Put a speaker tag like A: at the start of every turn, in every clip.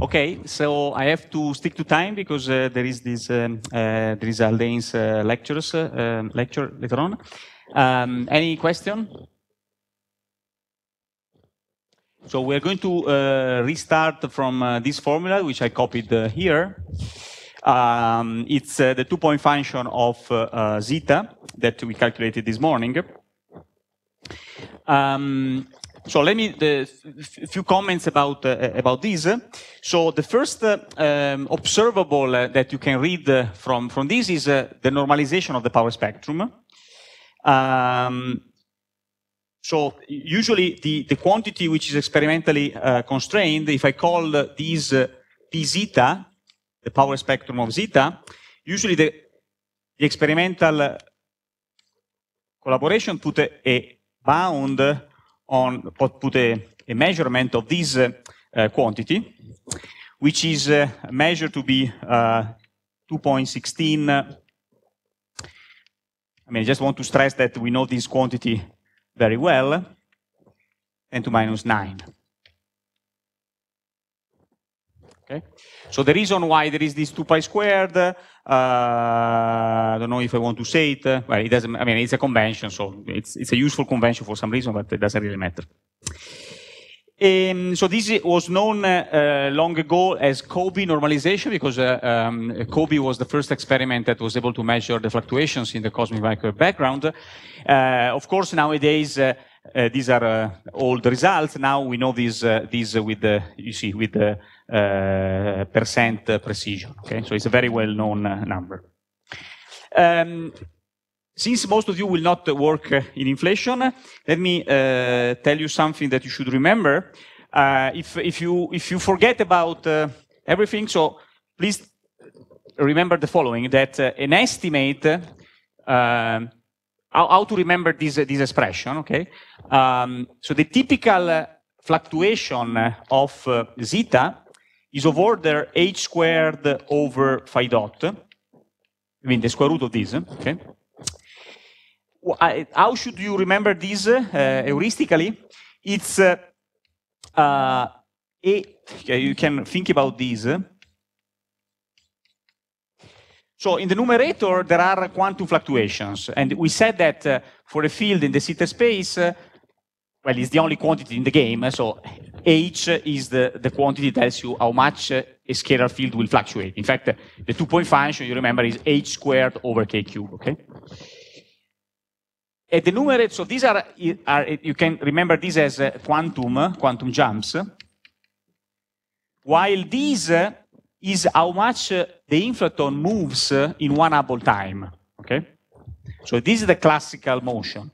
A: Okay, so I have to stick to time because uh, there is this um, uh, there is Aldane's uh, lectures uh, um, lecture later on. Um, any question? So we're going to uh, restart from uh, this formula, which I copied uh, here. Um, it's the two-point function of zeta that we calculated this morning. Um, so let me the few comments about uh, about this. So the first uh, um, observable uh, that you can read uh, from from this is uh, the normalization of the power spectrum. Um, so usually the the quantity which is experimentally uh, constrained, if I call this p zeta, the power spectrum of zeta, usually the, the experimental collaboration put a, a bound on put a, a measurement of this uh, quantity, which is uh, measured to be uh, 2.16. I mean, I just want to stress that we know this quantity very well, 10 to minus 9. Okay. So the reason why there is this 2 pi squared uh, I don't know if I want to say it. Well, it doesn't. I mean, it's a convention, so it's it's a useful convention for some reason, but it doesn't really matter. Um, so this was known uh, uh long ago as COBE normalization because uh, um, COBE was the first experiment that was able to measure the fluctuations in the cosmic microwave background. Uh, of course, nowadays uh, these are old results. Now we know these these with the you see with the Eh, percent precision. Okay, so it's a very well-known number. Um, since most of you will not work in inflation, let me eh, tell you something that you should remember. Eh, if if you if you forget about everything, so please remember the following: that an estimate. how, to remember this, this expression, okay? Um, so the typical fluctuation of uh, zeta is of order h squared over phi dot. I mean, the square root of this, okay? How should you remember this uh, heuristically? It's, uh, uh, you can think about this. So in the numerator, there are quantum fluctuations. And we said that uh, for a field in the Sitter space, uh, well, it's the only quantity in the game. So H is the, the quantity that tells you how much a scalar field will fluctuate. In fact, the two-point function, you remember, is H squared over K cubed, okay? At the numerator, so these are, are, you can remember these as uh, quantum, uh, quantum jumps, while these uh, is how much the inflaton moves in one Hubble time, okay? So this is the classical motion.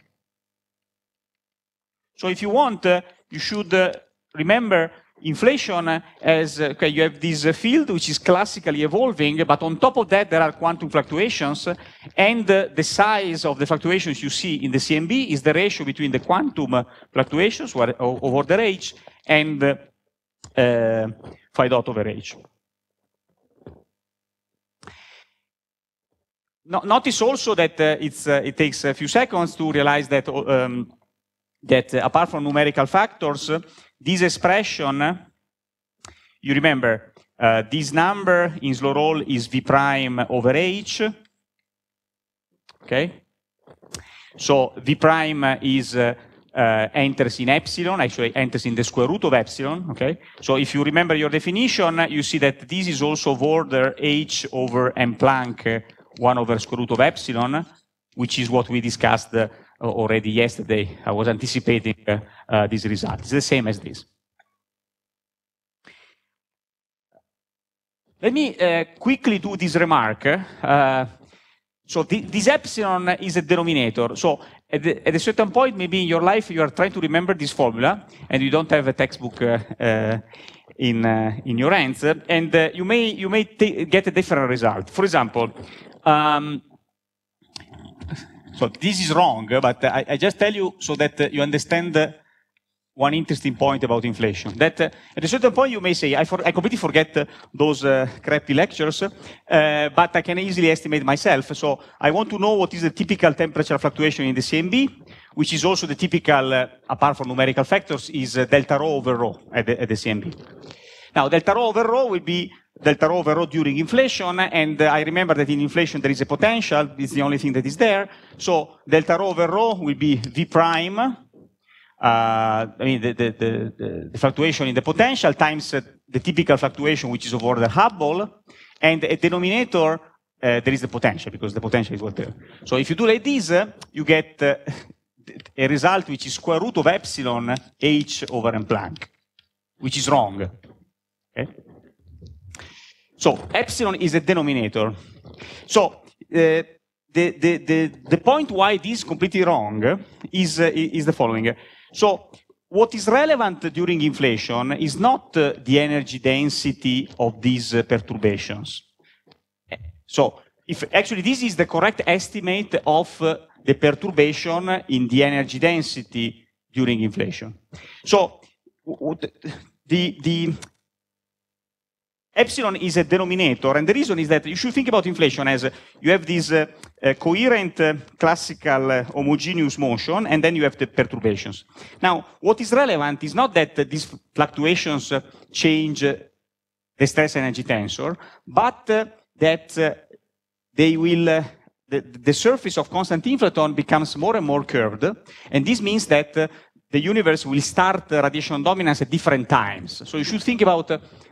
A: So if you want, uh, you should uh, remember inflation as uh, okay, you have this field which is classically evolving, but on top of that there are quantum fluctuations, and the size of the fluctuations you see in the CMB is the ratio between the quantum fluctuations over the age and uh, phi dot over age. No, notice also that uh, uh, it takes a few seconds to realize that um, that uh, apart from numerical factors, this expression, you remember, uh, this number in slow roll is v prime over h, okay? So v prime is uh, uh, enters in epsilon, actually enters in the square root of epsilon, okay? So if you remember your definition, you see that this is also of order h over m Planck, 1 over square root of epsilon, which is what we discussed uh, already yesterday. I was anticipating uh, uh, these results. It's the same as this. Let me uh, quickly do this remark. Uh, so th this epsilon is a denominator. So at, the, at, a certain point, maybe in your life, you are trying to remember this formula, and you don't have a textbook uh, uh in uh, in your hands, and you may you may get a different result. For example, um, so this is wrong, but I, I just tell you so that you understand one interesting point about inflation. That uh, at a certain point you may say, I, for, I completely forget uh, those uh, crappy lectures, uh, but I can easily estimate myself. So I want to know what is the typical temperature fluctuation in the CMB, which is also the typical, uh, apart from numerical factors, is uh, delta rho over rho at the, at the CMB. Now, delta rho over rho will be delta rho over rho during inflation, and I remember that in inflation there is a potential, it's the only thing that is there. So delta rho over rho will be V prime, uh, I mean the, the, the, the, fluctuation in the potential times uh, the typical fluctuation which is of order Hubble, and a denominator uh, there is the potential because the potential is what there. So if you do like this, uh, you get uh, a result which is square root of epsilon h over M Planck, which is wrong. Okay? So epsilon is a denominator. So uh, the, the, the, the point why this is completely wrong is, uh, is the following. So what is relevant during inflation is not uh, the energy density of these uh, perturbations. So if actually this is the correct estimate of uh, the perturbation in the energy density during inflation. So the, the, epsilon is a denominator, and the reason is that you should think about inflation as you have this uh, uh, coherent uh, classical uh, homogeneous motion, and then you have the perturbations. Now, what is relevant is not that these fluctuations uh, change uh, the stress energy tensor, but that they will the, the, surface of constant inflaton becomes more and more curved, and this means that the universe will start radiation dominance at different times. So you should think about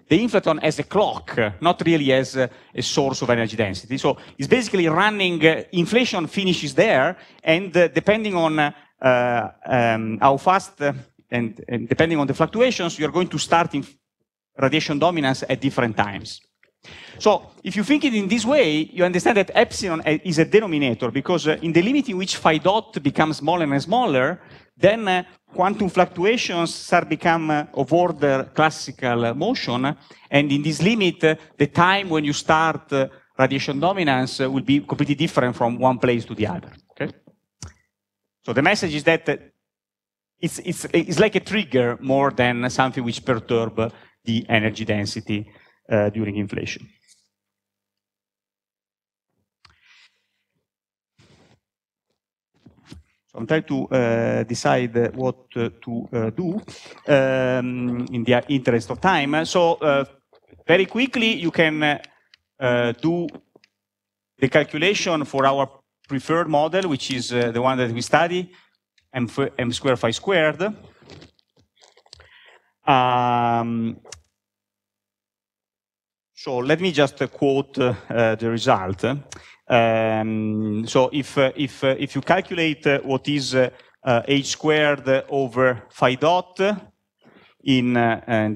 A: the inflaton as a clock, not really as a, a source of energy density. So it's basically running, uh, inflation finishes there, and uh, depending on uh, um, how fast uh, and, and, depending on the fluctuations, you're going to start in radiation dominance at different times. So if you think it in this way, you understand that epsilon uh, is a denominator, because uh, in the limit in which phi dot becomes smaller and smaller, then quantum fluctuations start become uh, of order classical motion, and in this limit, the time when you start uh, radiation dominance uh, will be completely different from one place to the other. Okay. So the message is that uh, it's, it's, it's like a trigger more than something which perturb the energy density during inflation. I'm trying to uh, decide what to uh, do um, in the interest of time. So uh, very quickly, you can uh, do the calculation for our preferred model, which is uh, the one that we study, m, m squared phi squared. Um, so let me just quote uh, the result. Um, so if, uh, if, uh, if you calculate uh, what is h squared over phi dot in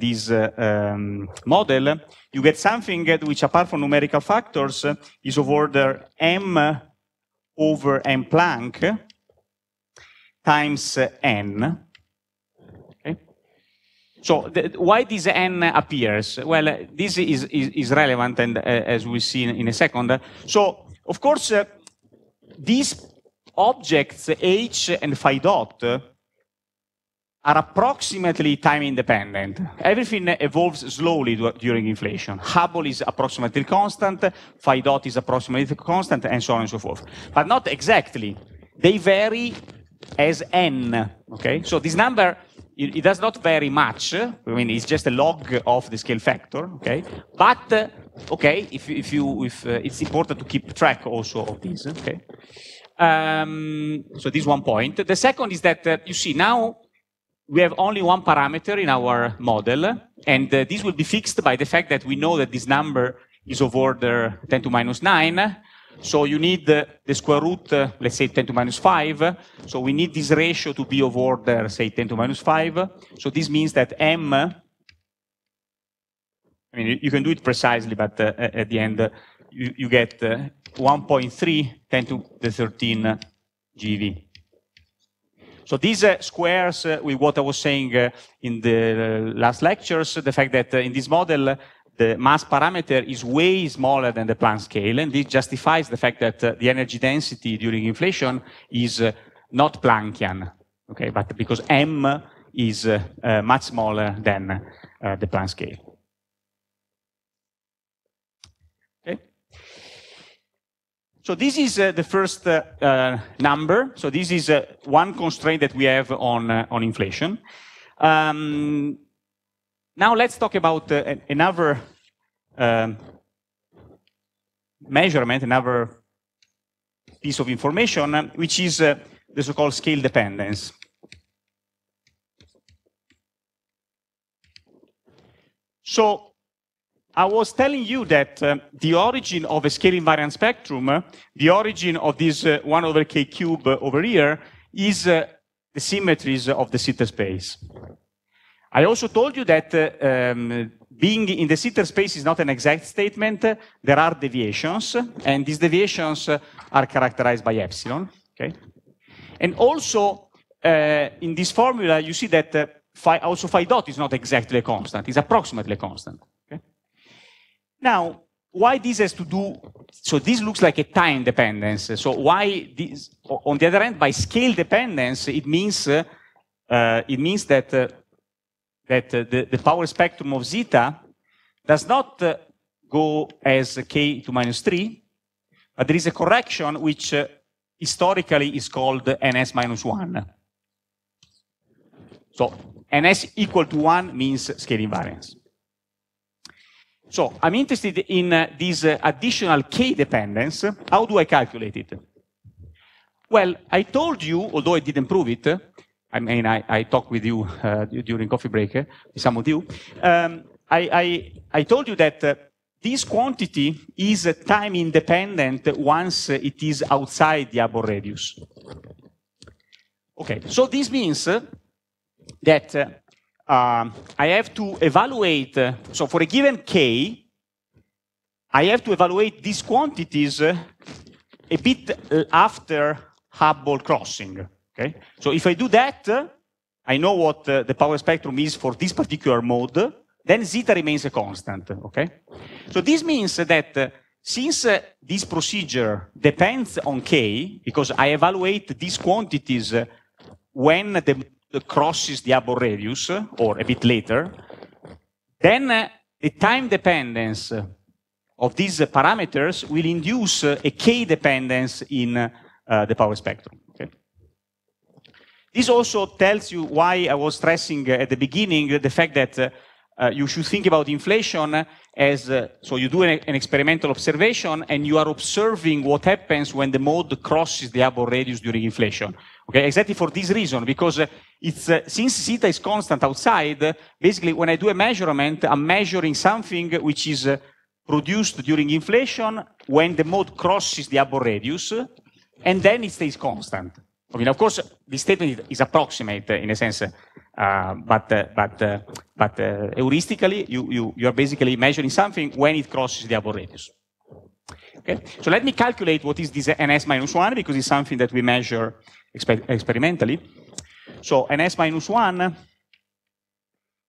A: this um, model, you get something which apart from numerical factors is of order m over m Planck times n. So the, why this n appears? Well, this is, is, is relevant, and uh, as we will see in, in, a second. So of course, uh, these objects h and phi dot are approximately time independent. Everything evolves slowly during inflation. Hubble is approximately constant, phi dot is approximately constant, and so on and so forth. But not exactly. They vary as n, okay? So this number, it does not vary much. I mean, it's just a log of the scale factor, okay? But okay, if, if you if uh, it's important to keep track also of these. Eh? Okay, um, so this one point. The second is that uh, you see now we have only one parameter in our model, and uh, this will be fixed by the fact that we know that this number is of order 10 to minus 9. So you need the, the square root, uh, let's say 10 to minus 5. So we need this ratio to be of order, say 10 to minus 5. So this means that m I mean, you, can do it precisely, but uh, at the end, uh, you, you, get uh, 1.3 10 to the 13 GV. So these uh, squares uh, with what I was saying in the last lectures, the fact that in this model, the mass parameter is way smaller than the Planck scale, and this justifies the fact that the energy density during inflation is not Planckian, okay, but because m is uh, uh, much smaller than uh, the Planck scale. So this is uh, the first uh, uh, number. So this is uh, one constraint that we have on, uh, on inflation. Um, now let's talk about uh, another um, measurement, another piece of information, which is the so-called scale dependence. So I was telling you that um, the origin of a scale invariant spectrum, uh, the origin of this uh, 1 over k cube uh, over here, is uh, the symmetries of the sitter space. I also told you that uh, um, being in the sitter space is not an exact statement. There are deviations, and these deviations are characterized by epsilon. Okay? And also, in this formula, you see that phi, also phi dot is not exactly a constant. It's approximately a constant. Now, why this has to do, so this looks like a time dependence. So why this, on the other hand, by scale dependence, it means, uh, uh it means that, uh, that uh, the, the, power spectrum of zeta does not uh, go as k to minus 3, but there is a correction which historically is called ns minus 1. So ns equal to 1 means scale invariance. So I'm interested in uh, this uh, additional k dependence. How do I calculate it? Well, I told you, although I didn't prove it, I mean, I, I talked with you uh, during coffee break, uh, some of you. Um, I, I, I, told you that uh, this quantity is uh, time independent once it is outside the Abor radius. Okay, so this means that um, I have to evaluate, so for a given k, I have to evaluate these quantities uh, a bit uh, after Hubble crossing. Okay? So if I do that, uh, I know what the power spectrum is for this particular mode, then zeta remains a constant. Okay? So this means that since this procedure depends on k, because I evaluate these quantities when the crosses the Abbo radius, or a bit later, then uh, the time dependence of these parameters will induce uh, a k dependence in uh, the power spectrum. This also tells you why I was stressing at the beginning the fact that you should think about inflation as, so you do an, an, experimental observation and you are observing what happens when the mode crosses the Abbo radius during inflation. Okay, exactly for this reason, because it's uh, since theta is constant outside, basically when I do a measurement, I'm measuring something which is uh, produced during inflation when the mode crosses the Abbo radius, and then it stays constant. I mean, of course, this statement is approximate in a sense, uh, but uh, but uh, but uh, heuristically, you, you you are basically measuring something when it crosses the Abbo radius. Okay, so let me calculate what is this ns minus one because it's something that we measure exper experimentally. So ns minus 1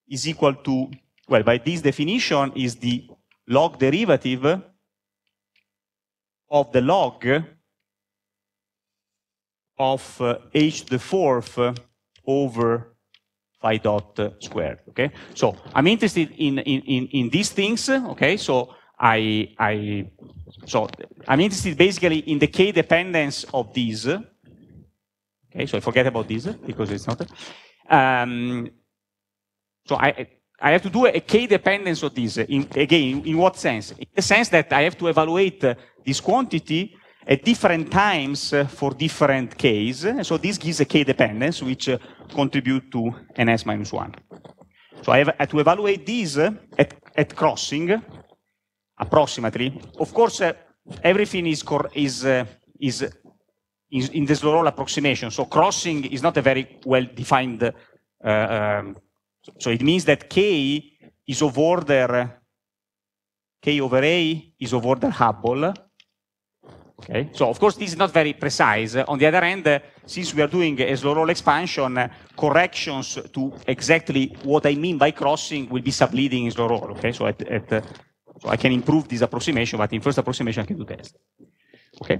A: is equal to, well, by this definition is the log derivative of the log of uh, h to the fourth over phi dot squared, okay? So I'm interested in, in, in, in these things, okay? So I, I, so I'm interested basically in the k dependence of these, Okay, so I forget about this because it's not. Um, so I, I have to do a k dependence of this. In, again, in what sense? In the sense that I have to evaluate this quantity at different times for different k's. So this gives a k dependence, which contribute to ns minus one. So I have to evaluate this at, at crossing, approximately. Of course, everything is is is in, in this role approximation. So crossing is not a very well-defined, uh, um, so it means that K is of order, K over A is of order Hubble. Okay. So of course this is not very precise. On the other hand, uh, since we are doing a slow roll expansion, uh, corrections to exactly what I mean by crossing will be subleading in slow roll. Okay. So, at, at, uh, so I can improve this approximation, but in first approximation I can do this. Okay.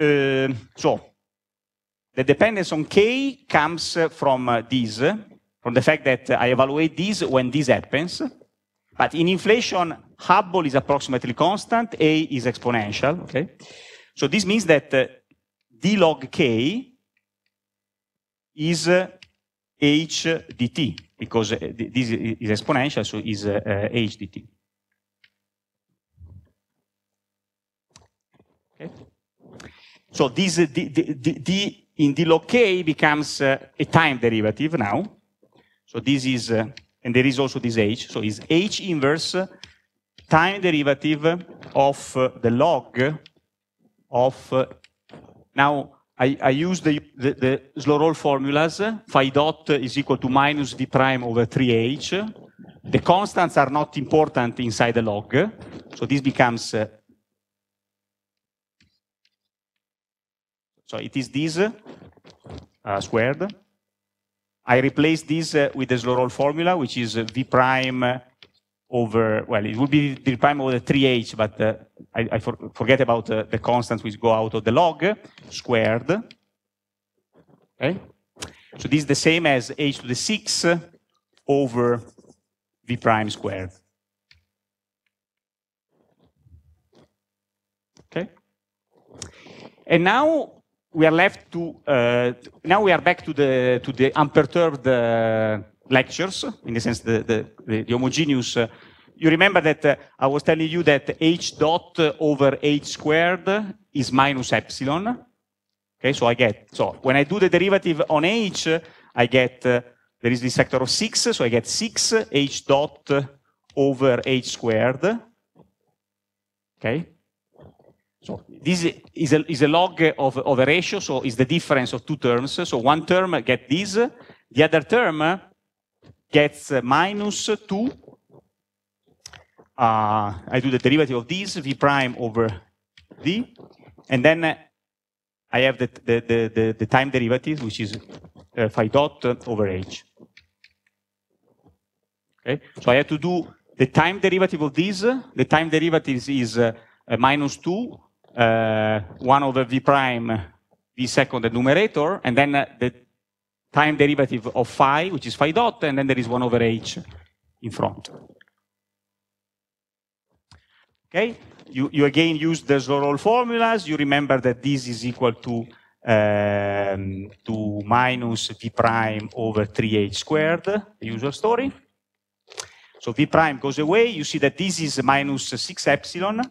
A: Ehm, so the dependence on k comes from uh, this, from the fact that I evaluate this when this happens. But in inflation, Hubble is approximately constant, a is exponential. Okay, so this means that uh, d log k is uh, h dt because uh, this is exponential, so is uh, uh h dt. So this d, d, d in the k becomes uh, a time derivative now. So this is, uh, and there is also this h. So is h inverse uh, time derivative of uh, the log of, uh, now I, I use the, the, the, slow roll formulas. Uh, phi dot is equal to minus v prime over 3h. The constants are not important inside the log. So this becomes So it is this uh, squared. I replace this uh, with the slow roll formula, which is uh, v prime over, well, it would be the prime over 3h, but uh, I, I for, forget about uh, the constants which go out of the log squared. Okay? So this is the same as h to the 6 over v prime squared. Okay? And now we are left to, uh, now we are back to the, to the unperturbed uh, lectures, in the sense the, the, the, the homogeneous. Uh, you remember that uh, I was telling you that h dot over h squared is minus epsilon. Okay, so I get, so when I do the derivative on h, I get, uh, there is this factor of 6, so I get 6 h dot over h squared. Okay, so this is a, is a log of, of a ratio, so it's the difference of two terms. So one term gets this, the other term gets minus 2. Uh, I do the derivative of this, v prime over d, and then I have the, the, the, the, the time derivative, which is uh, phi dot over h. Okay, so I have to do the time derivative of this. The time derivative is uh, minus 2 uh, 1 over v prime, v second the numerator, and then uh, the time derivative of phi, which is phi dot, and then there is 1 over h in front. Okay, you, you again use the Zorol formulas. You remember that this is equal to um, to minus v prime over 3h squared, the usual story. So v prime goes away. You see that this is minus 6 epsilon.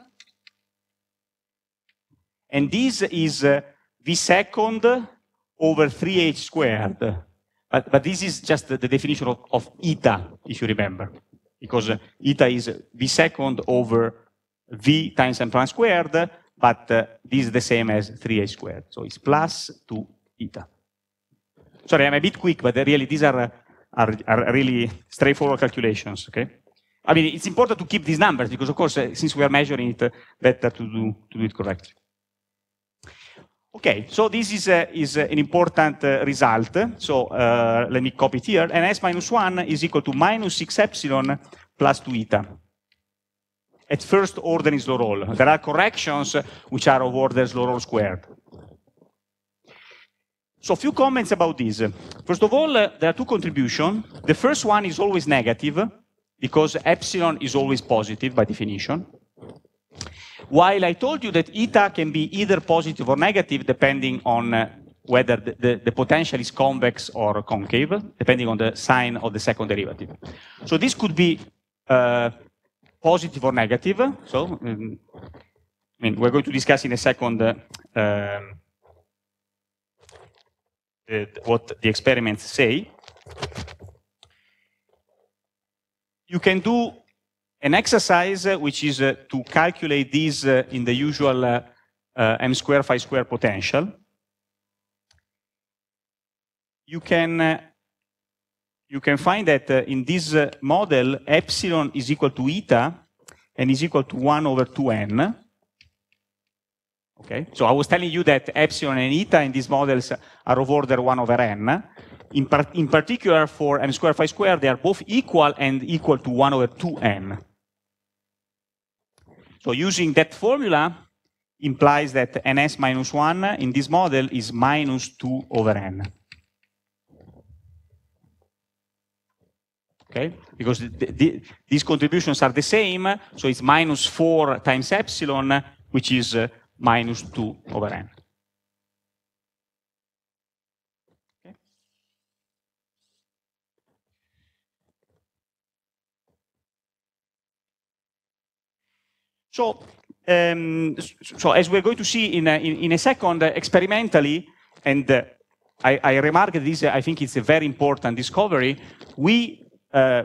A: And this is uh, V second over 3h squared. But, but this is just the, the definition of, of, eta, if you remember, because uh, eta is V second over V times m prime squared, but uh, this is the same as 3h squared. So it's plus 2 eta. Sorry, I'm a bit quick, but uh, really these are, uh, are, are really straightforward calculations, okay? I mean, it's important to keep these numbers because, of course, uh, since we are measuring it, uh, better to do, to do it correctly. Okay, so this is, a, is an important uh, result. So uh, let me copy it here. And s minus 1 is equal to minus 6 epsilon plus 2 eta. At first order in slow roll. There are corrections which are of order slow roll squared. So a few comments about this. First of all, uh, there are two contributions. The first one is always negative because epsilon is always positive by definition. While I told you that eta can be either positive or negative depending on uh, whether the, the, the, potential is convex or concave, depending on the sign of the second derivative. So this could be uh, positive or negative. So um, I mean, we're going to discuss in a second uh, um, the, what the experiments say. You can do an exercise uh, which is uh, to calculate these uh, in the usual m square, phi square potential. You can, you can find that in this model, epsilon is equal to eta and is equal to 1 over 2n. Okay, so I was telling you that epsilon and eta in these models are of order 1 over n. In, par in particular, for m square phi square, they are both equal and equal to 1 over 2n. So using that formula implies that ns minus 1 in this model is minus 2 over n. Okay? Because the, the, these contributions are the same, so it's minus 4 times epsilon, which is uh, minus 2 over n. So, um, so as we're going to see in a, in, in a second, uh, experimentally, and uh, I, I remarked this, uh, I think it's a very important discovery, we, uh,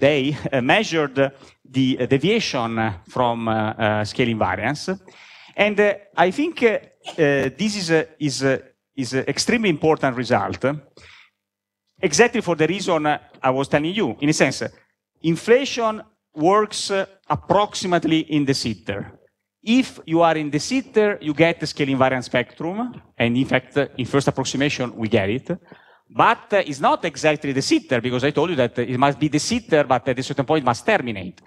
A: they uh, measured the uh, deviation from scale invariance. And I think this is, is, is an extremely important result, exactly for the reason I was telling you. In a sense, inflation works uh, approximately in the sitter. If you are in the sitter, you get the scale invariant spectrum, and in fact, uh, in first approximation, we get it. But uh, it's not exactly the sitter, because I told you that it must be the sitter, but at a certain point it must terminate.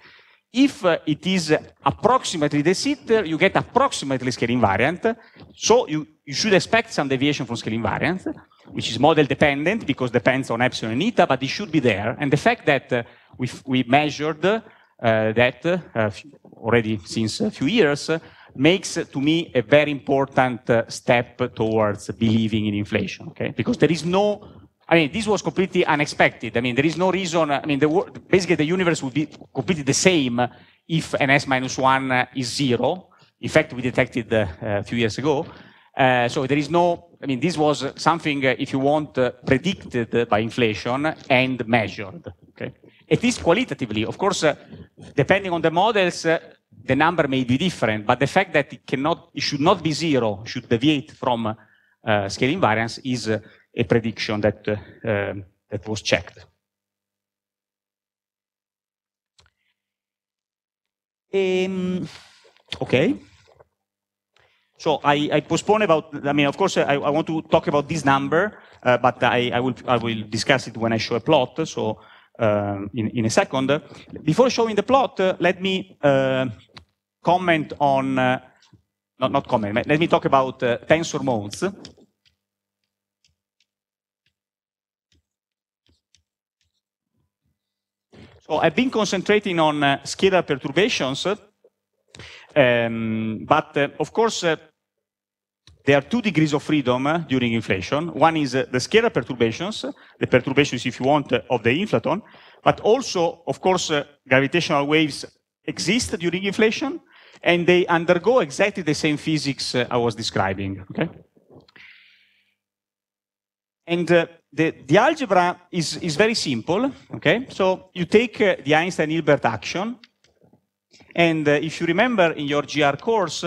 A: If it is approximately the sitter, you get approximately scale invariant. So you, you should expect some deviation from scale invariant, which is model dependent because depends on epsilon and eta, but it should be there. And the fact that we, we measured uh, that uh, already since a few years uh, makes to me a very important step towards believing in inflation. Okay, because there is no I mean, this was completely unexpected. I mean, there is no reason. I mean, the, basically, the universe would be completely the same if an s minus one is zero. In fact, we detected a few years ago. Uh, so there is no. I mean, this was something, if you want, uh, predicted by inflation and measured. Okay, at least qualitatively. Of course, uh, depending on the models, uh, the number may be different, but the fact that it cannot, it should not be zero, should deviate from uh, scale invariance is uh, a prediction that, uh, um, that was checked. Um, okay. So I, I, postpone about, I mean, of course, I, I want to talk about this number, uh, but I, I, will, I will discuss it when I show a plot. So um, in, in, a second. Before showing the plot, uh, let me uh, comment on, uh, not, not comment, let me talk about tensor modes. So I've been concentrating on uh, scalar perturbations, um, but uh, of course, uh, there are two degrees of freedom eh, during inflation. One is eh, the scalar perturbations, the perturbations, if you want, eh, of the inflaton, but also, of course, gravitational waves exist during inflation, and they undergo exactly the same physics I was describing. Okay? And uh, the, the, algebra is, is very simple, okay? So you take uh, the Einstein-Hilbert action, and uh, if you remember in your GR course,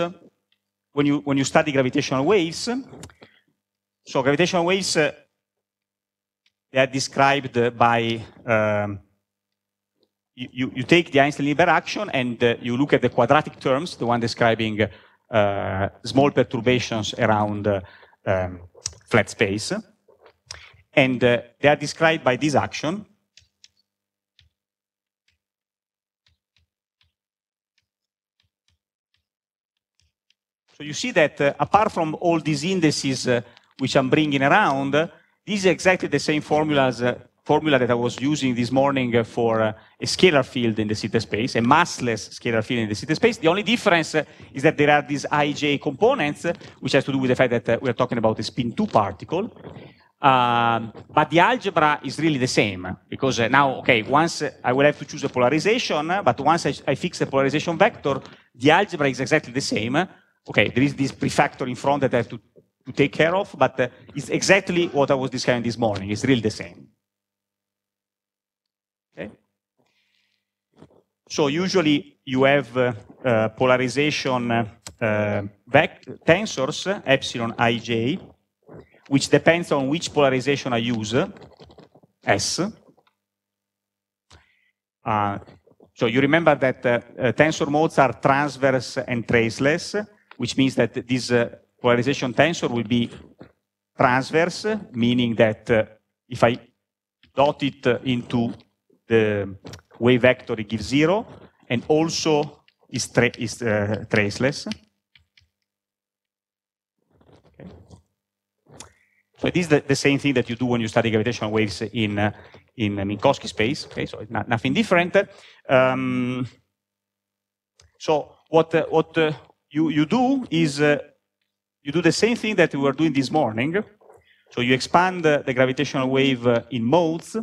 A: when you, when you study gravitational waves, so gravitational waves, uh, they are described by, um, you, you, take the einstein lieber action and uh, you look at the quadratic terms, the one describing uh, small perturbations around uh, um, flat space. And uh, they are described by this action. So you see that uh, apart from all these indices uh, which I'm bringing around, uh, these are exactly the same formulas, uh, formula that I was using this morning uh, for uh, a scalar field in the theta space, a massless scalar field in the theta space. The only difference is that there are these ij components, which has to do with the fact that we're talking about a spin 2 particle. Um, but the algebra is really the same because uh, now, okay, once uh, I will have to choose a polarization, uh, but once I, I, fix the polarization vector, the algebra is exactly the same okay, there is this prefactor in front that I have to, to take care of, but uh, it's exactly what I was describing this morning. It's really the same. Okay? So usually you have uh, uh, polarization uh, uh, tensors, uh, epsilon ij, which depends on which polarization I use, S. so you remember that tensor modes are transverse and traceless, which means that this uh, polarization tensor will be transverse, meaning that uh, if I dot it uh, into the wave vector, it gives zero, and also is, tra is traceless. So it is the, the, same thing that you do when you study gravitational waves in uh, in Minkowski space. Okay, so not, nothing different. Um, so what uh, what uh, you, you do is uh, you do the same thing that we were doing this morning. So you expand uh, the gravitational wave uh, in modes.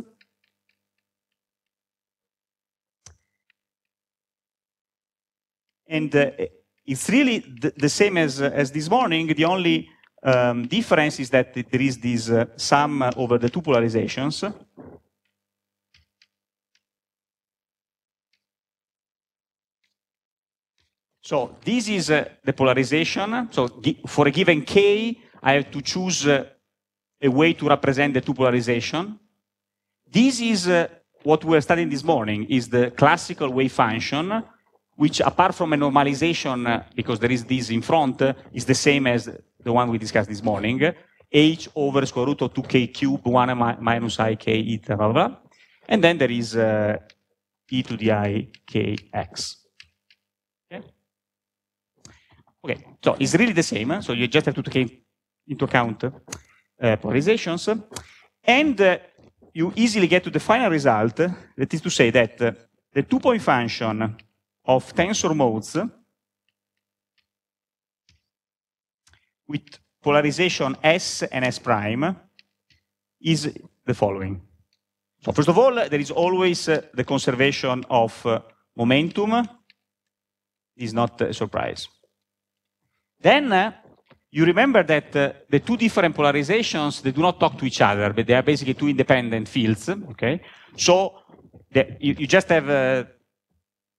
A: And uh, it's really th the same as, uh, as this morning. The only um, difference is that there is this uh, sum over the two polarizations. So this is uh, the polarization. So for a given k, I have to choose uh, a way to represent the two polarization. This is uh, what we are studying this morning, is the classical wave function, which apart from a normalization, uh, because there is this in front, uh, is the same as the one we discussed this morning, h over square root of 2k cubed, 1 minus ik eta, blah, blah, blah. And then there is uh, e to the i k x. Okay, so it's really the same. So you just have to take into account uh, polarizations. And uh, you easily get to the final result, that is to say that uh, the two-point function of tensor modes with polarization S and S prime is the following. So first of all, there is always uh, the conservation of uh, momentum. Is not a surprise. Then uh, you remember that uh, the two different polarizations, they do not talk to each other, but they are basically two independent fields, okay? So the, you, you, just have uh,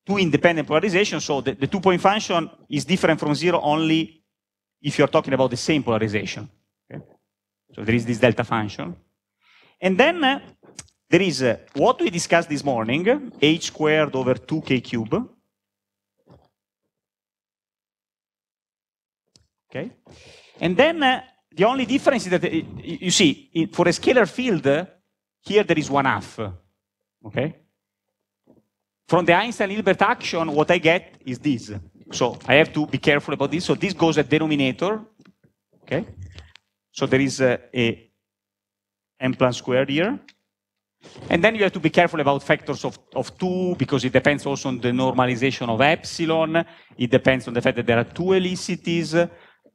A: two independent polarizations, so the, the two-point function is different from zero only if you're talking about the same polarization. Okay? So there is this delta function. And then uh, there is uh, what we discussed this morning, h squared over 2k cube, Okay? And then uh, the only difference is that, uh, you see, for a scalar field, uh, here there is one half. Okay? From the Einstein-Hilbert action, what I get is this. So I have to be careful about this. So this goes at denominator. Okay? So there is uh, a m plus squared here. And then you have to be careful about factors of, of 2, because it depends also on the normalization of epsilon. It depends on the fact that there are two elicities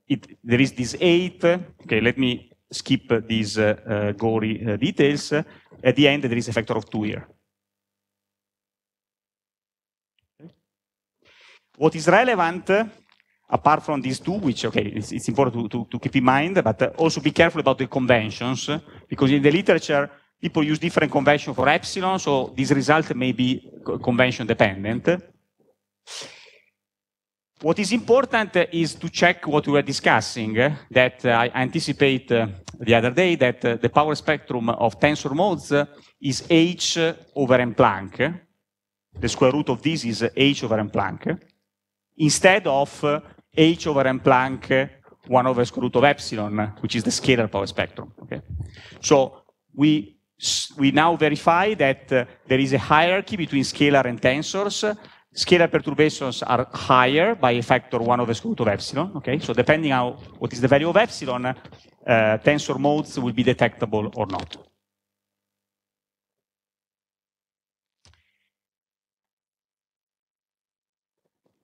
A: it, there is this eight. Okay, let me skip these uh, uh, gory uh, details. At the end, there is a factor of two here. What is relevant, apart from these two, which, okay, it's, it's important to, to, to, keep in mind, but also be careful about the conventions, because in the literature, people use different conventions for epsilon, so this result may be convention dependent. What is important is to check what we were discussing, eh, that uh, I anticipate uh, the other day, that uh, the power spectrum of tensor modes is h over m Planck. Eh. The square root of this is h over m Planck, eh. instead of h over m Planck 1 over square root of epsilon, which is the scalar power spectrum. Okay? So we, we now verify that uh, there is a hierarchy between scalar and tensors, Scalar perturbations are higher by a factor one over square root of epsilon. Okay, so depending on what is the value of epsilon, uh, tensor modes will be detectable or not.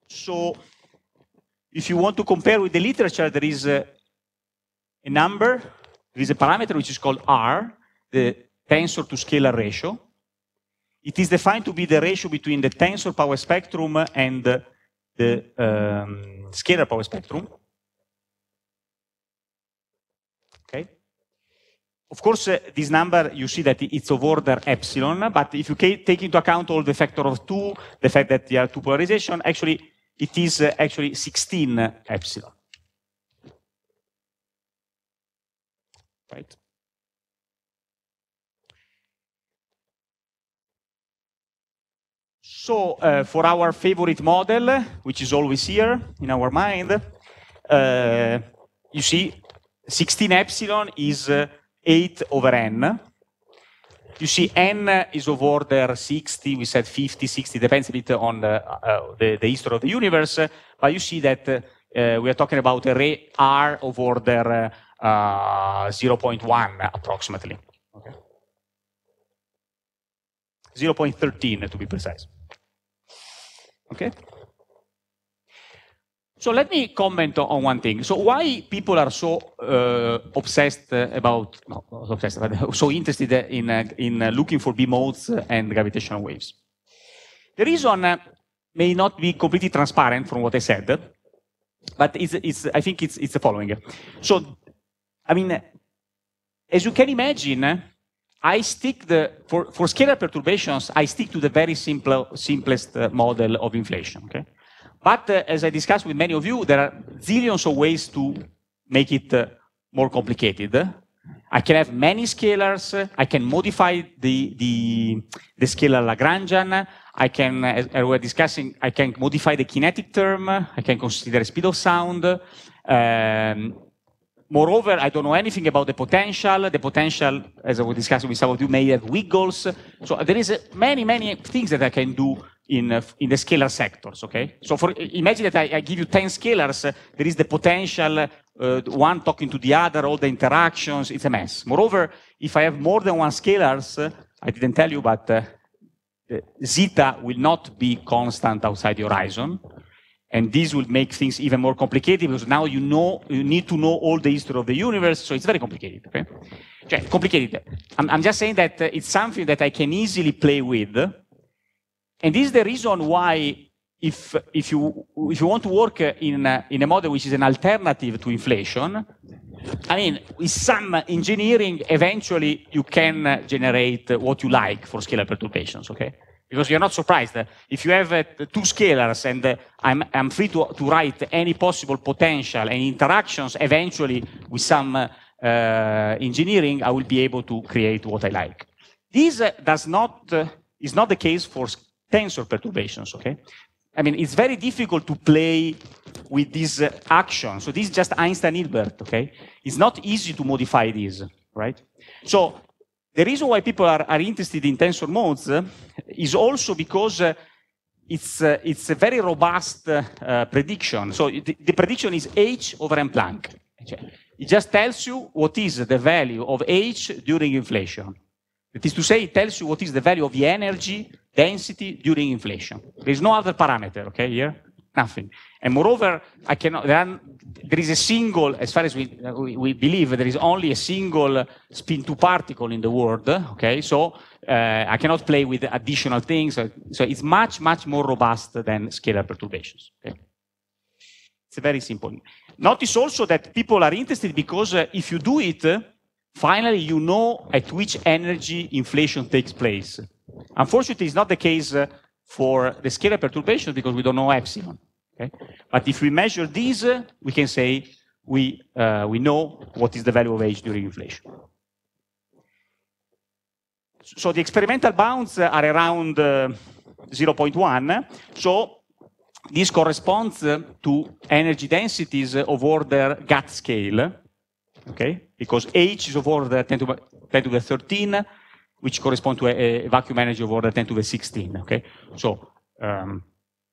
A: So if you want to compare with the literature, there is a, a number, there is a parameter which is called R, the tensor to scalar ratio, it is defined to be the ratio between the tensor power spectrum and the um, scalar power spectrum. Okay. Of course, uh, this number, you see that it's of order epsilon, but if you take into account all the factor of 2, the fact that there are two polarization, actually, it is uh, actually 16 epsilon. Right? So uh, for our favorite model, which is always here in our mind, uh, you see 16 epsilon is uh, 8 over n. You see n is of order 60, we said 50, 60, depends a bit on the, uh, uh, the, the history of the universe, but you see that uh, we are talking about a ray r of order 0.1 approximately. 0.13 to be precise. Okay? So let me comment on one thing. So why people are so uh, obsessed about, no, obsessed, so interested in, uh, in uh, looking for B modes and gravitational waves? The reason uh, may not be completely transparent from what I said, but it's, it's, I think it's, it's the following. So, I mean, as you can imagine, I stick the, for, for scalar perturbations, I stick to the very simple, simplest uh, model of inflation. Okay? But uh, as I discussed with many of you, there are zillions of ways to make it uh, more complicated. I can have many scalars. Uh, I can modify the, the, the scalar Lagrangian. I can, as we are discussing, I can modify the kinetic term. I can consider speed of sound. Um, Moreover, I don't know anything about the potential. The potential, as I was discussing with some of you, may have wiggles. So uh, there is uh, many, many things that I can do in, uh, in the scalar sectors, okay? So for, imagine that I, I give you 10 scalars. Uh, there is the potential, uh, one talking to the other, all the interactions. It's a mess. Moreover, if I have more than one scalars, uh, I didn't tell you, but zeta will not be constant outside the horizon. And this will make things even more complicated because now you know you need to know all the history of the universe, so it's very complicated. Okay, complicated. I'm, I'm, just saying that uh, it's something that I can easily play with, and this is the reason why if if you if you want to work in a, uh, in a model which is an alternative to inflation, I mean, with some engineering, eventually you can uh, generate what you like for scale perturbations. Okay because you're not surprised. If you have uh, two scalars and uh, I'm, I'm, free to, to, write any possible potential and interactions eventually with some uh, uh engineering, I will be able to create what I like. This uh, does not, uh, is not the case for tensor perturbations, okay? I mean, it's very difficult to play with this action. So this is just Einstein-Hilbert, okay? It's not easy to modify this, right? So the reason why people are, are interested in tensor modes uh, is also because uh, it's, uh, it's a very robust prediction. So the, the, prediction is h over m Planck. It just tells you what is the value of h during inflation. That is to say, it tells you what is the value of the energy density during inflation. There is no other parameter, okay, here? nothing. And moreover, I cannot, there, are, there is a single, as far as we, we, we, believe, there is only a single spin 2 particle in the world. Okay, so uh, I cannot play with additional things. Uh, so it's much, much more robust than scalar perturbations. Okay? It's very simple. Notice also that people are interested because uh, if you do it, uh, finally you know at which energy inflation takes place. Unfortunately, it's not the case uh, for the scalar perturbations because we don't know epsilon. Okay? But if we measure these, we can say we, uh, we know what is the value of h during inflation. So the experimental bounds are around uh, 0.1. So this corresponds uh, to energy densities of order gut scale, okay? Because H is of order 10 to, 10 to the 13, which correspond to a, a vacuum energy of order 10 to the 16. Okay, so um,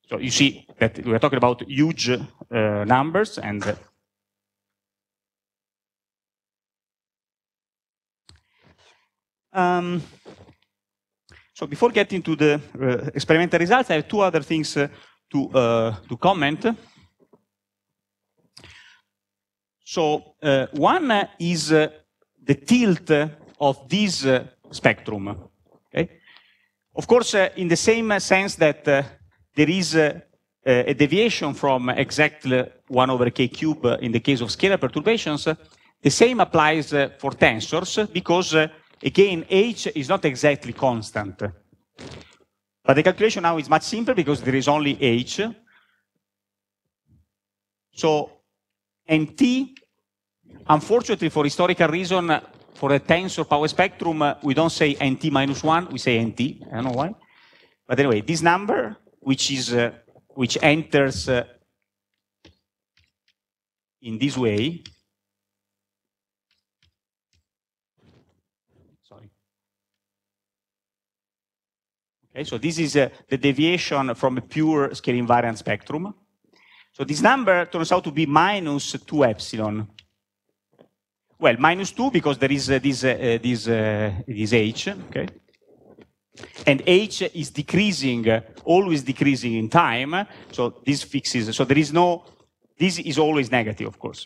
A: so you see that we are talking about huge uh, numbers and. Uh, um, so before getting to the uh, experimental results, I have two other things uh, to uh, to comment. So uh, one is the tilt of these spectrum. Okay? Of course, uh, in the same sense that uh, there is uh, a deviation from exactly 1 over k cube in the case of scalar perturbations, the same applies for tensors because, again, h is not exactly constant. But the calculation now is much simpler because there is only h. So, and t, unfortunately for historical reason, for a tensor power spectrum, uh, we don't say nt minus 1, we say nt, I don't know why. But anyway, this number, which, is, uh, which enters uh, in this way, sorry. Okay, so this is uh, the deviation from a pure scale invariant spectrum. So this number turns out to be minus 2 epsilon. Well, minus 2 because there is uh, this, uh, uh, this, uh, this h, okay? And h is decreasing, uh, always decreasing in time, so this fixes, so there is no, this is always negative, of course.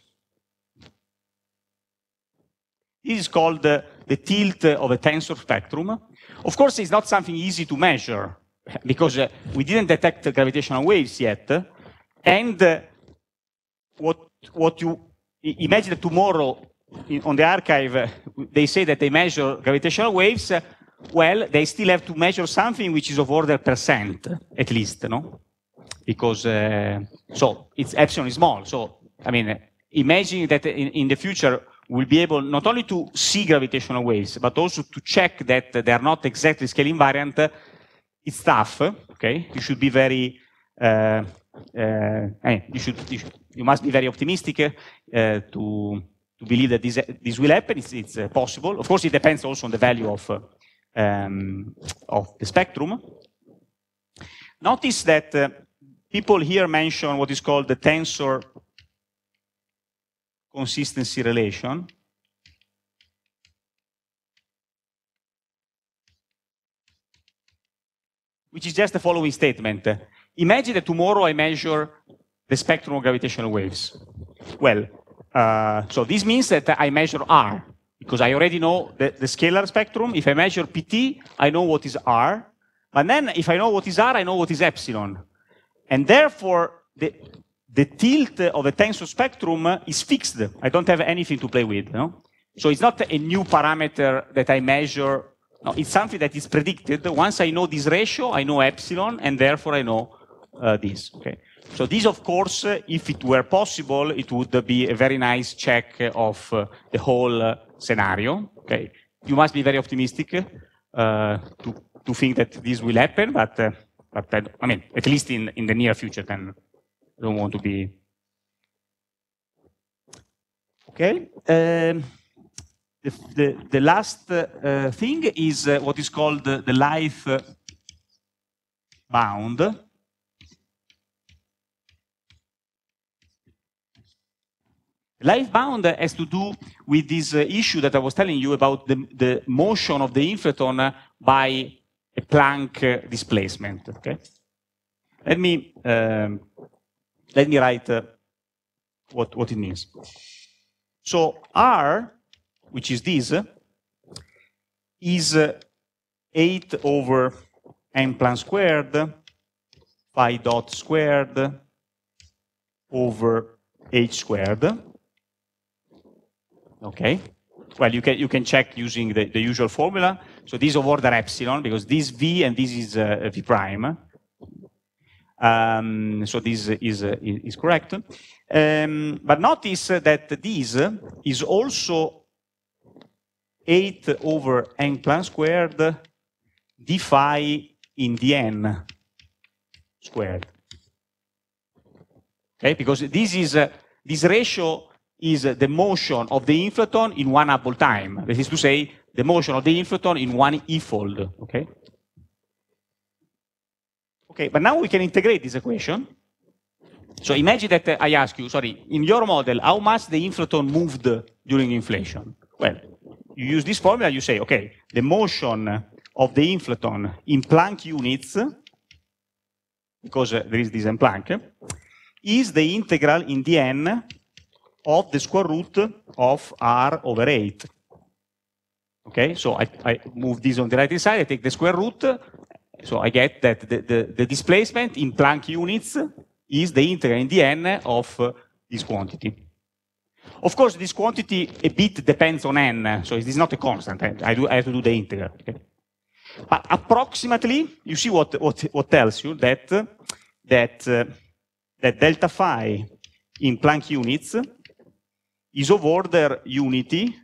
A: This is called uh, the tilt of a tensor spectrum. Of course, it's not something easy to measure, because we didn't detect gravitational waves yet, and what, what you imagine that tomorrow in, on the archive, they say that they measure gravitational waves. Well, they still have to measure something which is of order percent, at least, no? Because, uh, so, it's epsilon is small. So, I mean, imagine that in, in the future, we will be able not only to see gravitational waves, but also to check that they are not exactly scale invariant, it's tough. Okay, you should be very, uh, uh, eh, you should you, should, you must be very optimistic uh, to to believe that this, this will happen. It's, it's uh, possible. Of course, it depends also on the value of, um, of the spectrum. Notice that uh, people here mention what is called the tensor consistency relation. which is just the following statement. Imagine that tomorrow I measure the spectrum of gravitational waves. Well, uh, so this means that I measure R, because I already know the, the, scalar spectrum. If I measure PT, I know what is R. and then if I know what is R, I know what is epsilon. And therefore, the, the tilt of the tensor spectrum is fixed. I don't have anything to play with. No? So it's not a new parameter that I measure. No, it's something that is predicted. Once I know this ratio, I know epsilon, and therefore I know uh, this. Okay. So this, of course, if it were possible, it would be a very nice check of uh, the whole uh, scenario. Okay, you must be very optimistic uh, to to think that this will happen, but uh, but I, I, mean, at least in in the near future, then I don't want to be. Okay. Um, the, the, the, last uh, thing is uh, what is called the life bound Life bound has to do with this uh, issue that I was telling you about the, the motion of the inflaton by a Planck uh, displacement. Okay, let me um, let me write uh, what what it means. So R, which is this, is uh, eight over n Planck squared phi dot squared over h squared Okay. Well, you can you can check using the, the usual formula. So these of order epsilon because this v and this is uh, v prime. Um, so this is uh, is correct. Um, but notice that this is also 8 over n plus squared d phi in the n squared. Okay, because this is uh, this ratio is the motion of the inflaton in one apple time. That is to say, the motion of the inflaton in one e-fold. Okay? Okay, but now we can integrate this equation. So imagine that uh, I ask you, sorry, in your model, how much the inflaton moved during inflation? Well, you use this formula, you say, okay, the motion of the inflaton in Planck units, because uh, there is this in Planck, is the integral in dn of the square root of r over 8. Okay, so I, I move this on the right side, I take the square root, so I get that the, the, the displacement in Planck units is the integral in the n of uh, this quantity. Of course, this quantity a bit depends on n, so it is not a constant. I, do, I have to do the integral. Okay? But approximately, you see what, what, what tells you that, that, uh, that delta phi in Planck units is of order unity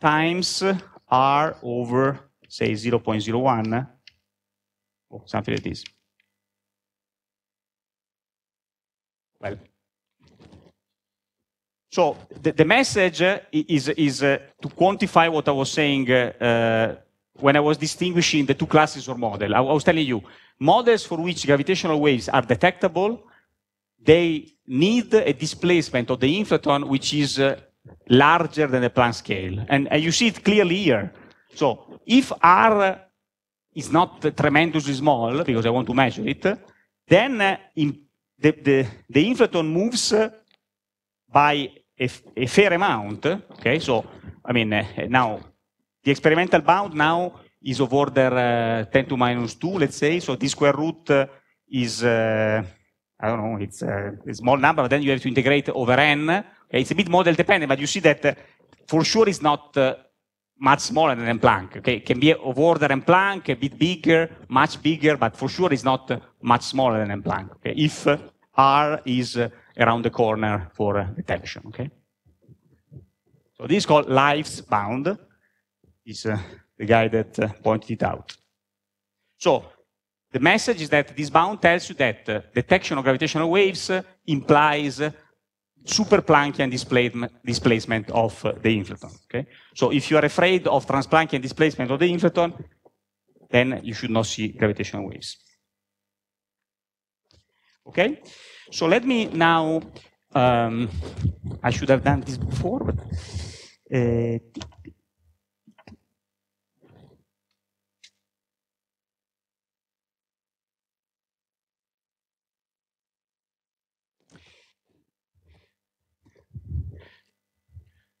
A: times r over, say, 0 0.01, or oh, something like this. Well, so the, the message is, is uh, to quantify what I was saying uh, uh, when I was distinguishing the two classes or model. I was telling you, models for which gravitational waves are detectable, they need a displacement of the inflaton which is uh, larger than the Planck scale. And, and, you see it clearly here. So if R uh, is not tremendously small, because I want to measure it, then uh, the, the, the, inflaton moves uh, by a, fair amount. Okay, so I mean, now the experimental bound now is of order uh, 10 to minus 2, let's say. So the square root uh, is uh, I don't know, it's a, uh, a small number, but then you have to integrate over n. It's a bit model dependent, but you see that uh, for sure it's not uh, much smaller than Planck. Okay, it can be of order and Planck, a bit bigger, much bigger, but for sure it's not uh, much smaller than Planck. Okay, if R is around the corner for detection. Okay, so this is called Life's bound. Is uh, the guy that uh, pointed it out. So the message is that this bound tells you that uh, detection of gravitational waves uh, implies uh, super Planckian displacement of the inflaton. Okay? So if you are afraid of trans-Planckian displacement of the inflaton, then you should not see gravitational waves. Okay? So let me now, um, I should have done this before, but uh,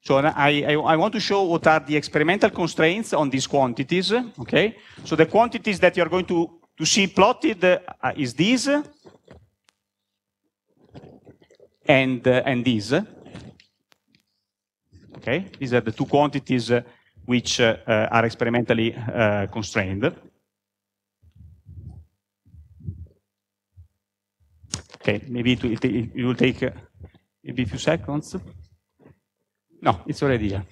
A: So I, I, I, want to show what are the experimental constraints on these quantities, okay? So the quantities that you're going to, to see plotted uh, is these and, uh, and these, okay? These are the two quantities uh, which uh, uh, are experimentally uh, constrained. Okay, maybe it will, it will take maybe a few seconds. No, it's already here.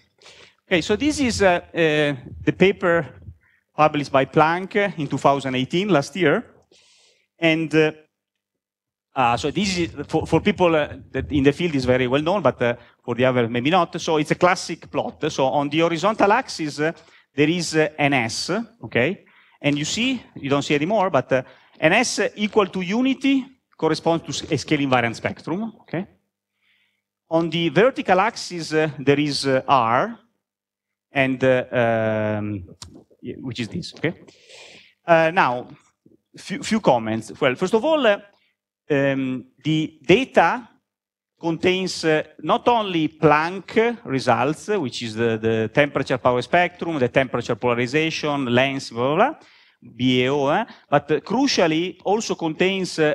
A: Okay, so this is uh, uh, the paper published by Planck in 2018, last year. And uh, uh, so this is, for, for people uh, that in the field is very well known, but uh, for the other maybe not. So it's a classic plot. So on the horizontal axis, there is an s, okay? And you see, you don't see anymore, but an s equal to unity corresponds to a scale invariant spectrum, okay? on the vertical axis, uh, there is uh, R, and uh, um, which is this, okay? Uh, now, few, few, comments. Well, first of all, uh, um, the data contains uh, not only Planck results, which is the, the, temperature power spectrum, the temperature polarization, lens, blah, blah, blah BAO, eh? but uh, crucially also contains uh,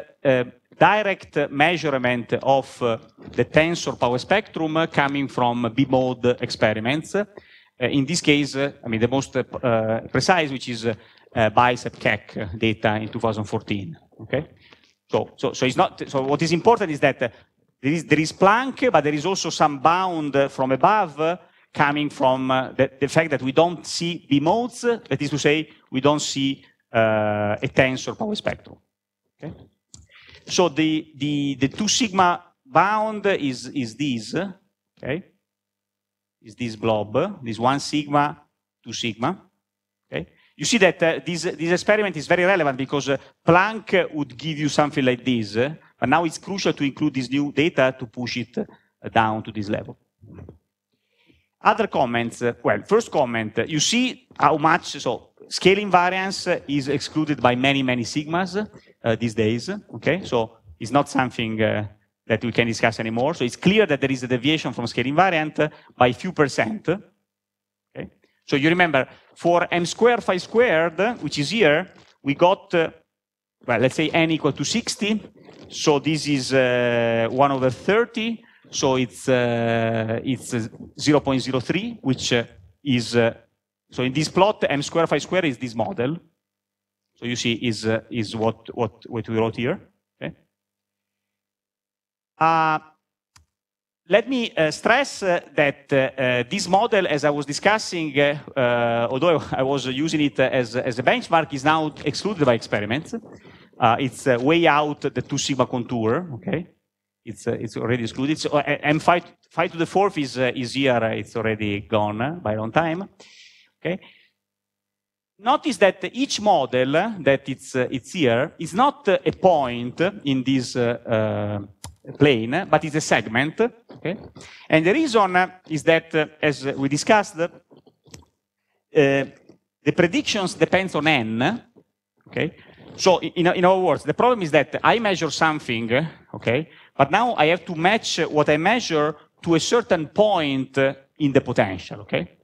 A: direct measurement of the tensor power spectrum coming from B-mode experiments. Uh, in this case, I mean, the most uh, precise, which is uh, bicep-CAC data in 2014, okay? So, so, so, it's not, so what is important is that there is, there is Planck, but there is also some bound from above coming from the, the fact that we don't see B modes, that is to say, we don't see uh, a tensor power spectrum. Okay? So the, the, the two sigma bound is, is this, okay? Is this blob, this one sigma, two sigma, okay? You see that uh, this, this experiment is very relevant because uh, Planck would give you something like this, but now it's crucial to include this new data to push it uh, down to this level. Other comments, uh, well, first comment, uh, you see how much, so scale invariance is excluded by many, many sigmas. Uh, these days. Okay, so it's not something uh, that we can discuss anymore. So it's clear that there is a deviation from scale invariant by a few percent. Okay, so you remember for m squared phi squared, which is here, we got uh, well, let's say n equal to 60. So this is uh, 1 over 30. So it's uh, it's 0.03, which uh, is so in this plot, m squared phi squared is this model. So you see is, uh, is what, what, what we wrote here. Okay. Uh, let me uh, stress uh, that uh, uh this model, as I was discussing, uh, uh, although I was using it as, as, a benchmark, is now excluded by experiments. it's way out the two sigma contour. Okay, it's it's already excluded. So and five five to the fourth is is here. It's already gone by a long time. Okay. Notice that each model that it's, uh, it's here is not uh, a point in this uh, uh, plane, but it's a segment. Okay? And the reason uh, is that, as we discussed, the predictions depends on n. Okay? So in, in other words, the problem is that I measure something, okay, but now I have to match what I measure to a certain point in the potential, okay?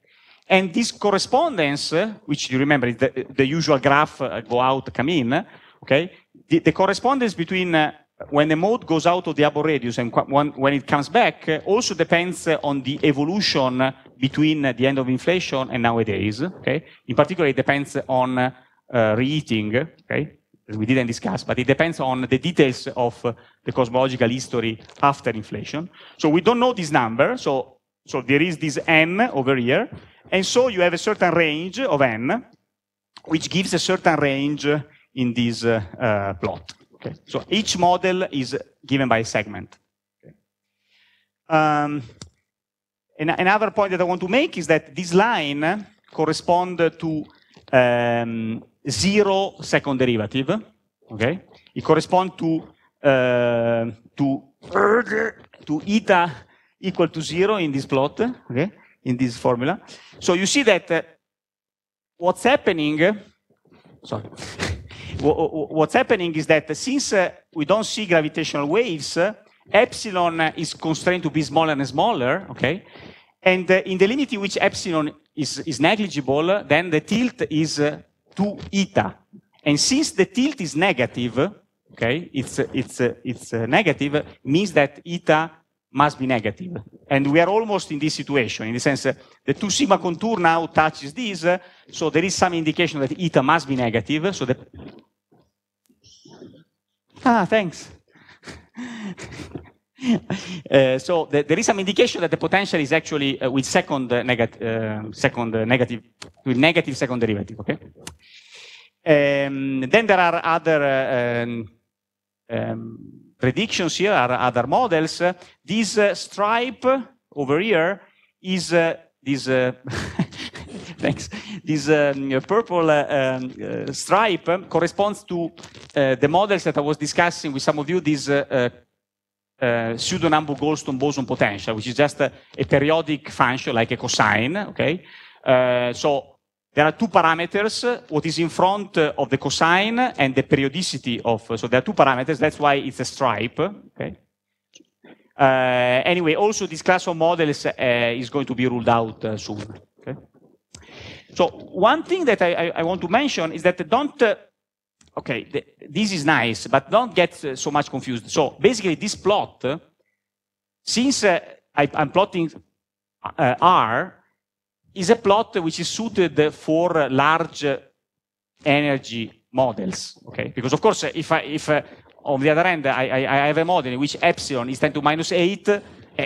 A: And this correspondence, eh, which you remember the, the usual graph uh, go out, come in, eh, okay? The, the correspondence between uh, when the mode goes out of the upper radius and when it comes back uh, also depends on the evolution between the end of inflation and nowadays, okay? In particular, it depends on reheating, okay? As we didn't discuss, but it depends on the details of the cosmological history after inflation. So we don't know this number, so, so there is this n over here, and so you have a certain range of n, which gives a certain range in this uh, plot. Okay. So each model is given by a segment. Um, another point that I want to make is that this line corresponds to um, zero second derivative. Okay, it corresponds to uh, to to eta equal to zero in this plot. Okay, in this formula. So you see that uh, what's happening, sorry, what's happening is that since uh, we don't see gravitational waves, uh, epsilon is constrained to be smaller and smaller, okay? And uh, in the limit in which epsilon is, is negligible, then the tilt is uh, to eta. And since the tilt is negative, okay, it's, it's, it's uh, negative, means that eta must be negative. And we are almost in this situation, in the sense uh, the 2 sigma contour now touches this, uh, so there is some indication that eta must be negative. So the Ah, thanks. uh, so the, there is some indication that the potential is actually uh, with second, uh, uh, second negative, with negative second derivative, okay? Um, then there are other um, um, predictions here are other models. This uh, stripe over here is uh, this uh, thanks. This um, purple uh, um, uh, stripe corresponds to uh, the models that I was discussing with some of you, this pseudo goldstone boson potential, which is just a, a, periodic function like a cosine, okay? so there are two parameters, what is in front of the cosine and the periodicity of, so there are two parameters, that's why it's a stripe, okay? Uh, anyway, also this class of models uh, is going to be ruled out uh, soon. Okay? So one thing that I, I, I, want to mention is that don't, uh, okay, this is nice, but don't get uh, so much confused. So basically this plot, uh, since I, am plotting R, is a plot which is suited for large energy models. Okay, because of course, if I, if uh, on the other hand I, I, I, have a model in which epsilon is 10 to minus 8, uh,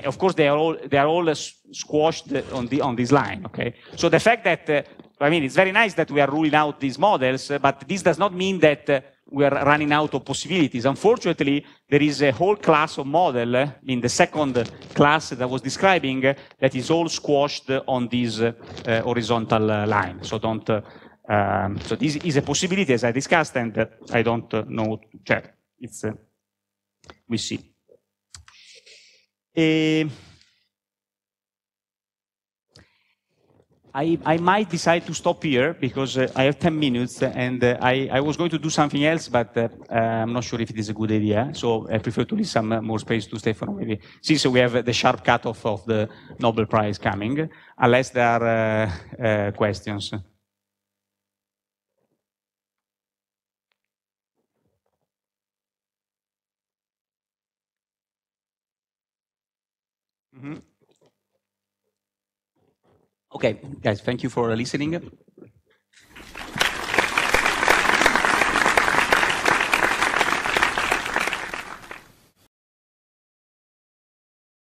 A: of course they are all they are all uh, squashed on the on this line. Okay, so the fact that uh, I mean, it's very nice that we are ruling out these models, uh, but this does not mean that uh, we are running out of possibilities. Unfortunately, there is a whole class of model in the second class that I was describing that is all squashed on this uh, horizontal uh, line. So don't. Uh, um, so this is a possibility as I discussed, and I don't know. It's we see. I, I, might decide to stop here because uh, I have 10 minutes and uh, I, I, was going to do something else, but uh, uh I'm not sure if it is a good idea. So I prefer to leave some uh, more space to Stefano, maybe, since we have uh, the sharp cutoff of the Nobel Prize coming, unless there are questions. Mm -hmm. Okay, guys, thank you for listening.